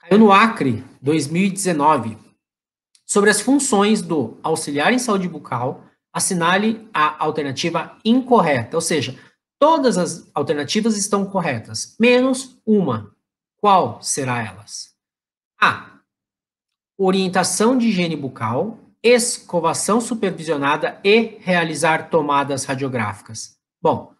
Caiu no Acre, 2019. Sobre as funções do auxiliar em saúde bucal, assinale a alternativa incorreta, ou seja, todas as alternativas estão corretas, menos uma. Qual será elas? A. Orientação de higiene bucal, escovação supervisionada e realizar tomadas radiográficas. Bom,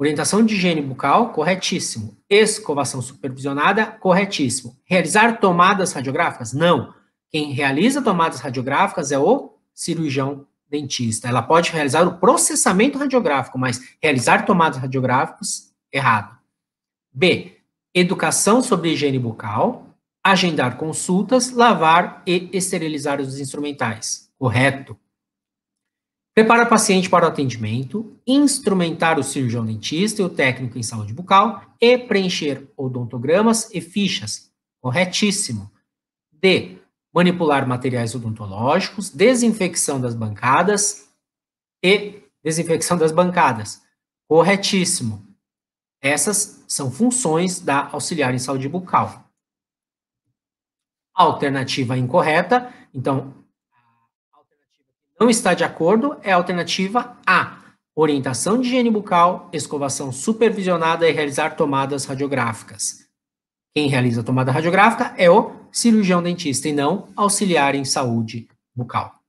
Orientação de higiene bucal, corretíssimo. Escovação supervisionada, corretíssimo. Realizar tomadas radiográficas? Não. Quem realiza tomadas radiográficas é o cirurgião dentista. Ela pode realizar o processamento radiográfico, mas realizar tomadas radiográficas, errado. B. Educação sobre higiene bucal, agendar consultas, lavar e esterilizar os instrumentais. Correto. Prepara paciente para o atendimento, instrumentar o cirurgião dentista e o técnico em saúde bucal e preencher odontogramas e fichas. Corretíssimo. D. Manipular materiais odontológicos, desinfecção das bancadas e desinfecção das bancadas. Corretíssimo. Essas são funções da auxiliar em saúde bucal. Alternativa incorreta, então não está de acordo, é a alternativa A. Orientação de higiene bucal, escovação supervisionada e realizar tomadas radiográficas. Quem realiza a tomada radiográfica é o cirurgião dentista e não auxiliar em saúde bucal.